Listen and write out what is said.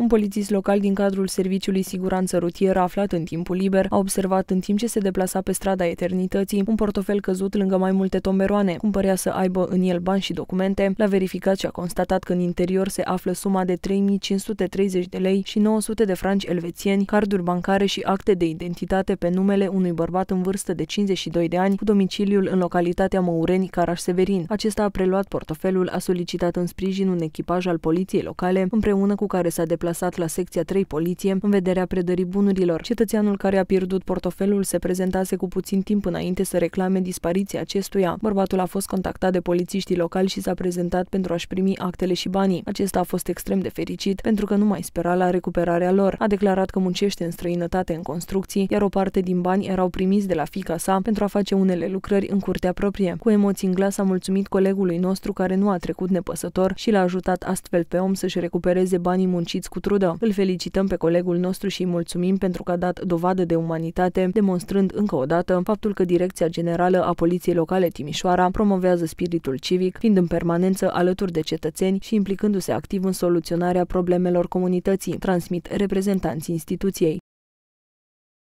Un polițist local din cadrul Serviciului Siguranță Rutieră aflat în timpul liber a observat în timp ce se deplasa pe strada Eternității un portofel căzut lângă mai multe tomberoane. Cum părea să aibă în el bani și documente, l-a verificat și a constatat că în interior se află suma de 3530 de lei și 900 de franci elvețieni, carduri bancare și acte de identitate pe numele unui bărbat în vârstă de 52 de ani cu domiciliul în localitatea Măureni, Caraș Severin. Acesta a preluat portofelul, a solicitat în sprijin un echipaj al poliției locale, împreună cu care s-a deplasat lăsat la secția 3 poliție în vederea predării bunurilor. Cetățeanul care a pierdut portofelul se prezentase cu puțin timp înainte să reclame dispariția acestuia. Bărbatul a fost contactat de polițiștii locali și s-a prezentat pentru a-și primi actele și banii. Acesta a fost extrem de fericit pentru că nu mai spera la recuperarea lor. A declarat că muncește în străinătate în construcții, iar o parte din bani erau primiți de la fica sa pentru a face unele lucrări în curtea proprie. Cu emoții în glas a mulțumit colegului nostru care nu a trecut nepăsător și l-a ajutat astfel pe om să-și recupereze banii munciți cu trudă. Îl felicităm pe colegul nostru și îi mulțumim pentru că a dat dovadă de umanitate, demonstrând încă o dată faptul că Direcția Generală a Poliției Locale Timișoara promovează spiritul civic, fiind în permanență alături de cetățeni și implicându-se activ în soluționarea problemelor comunității, transmit reprezentanții instituției.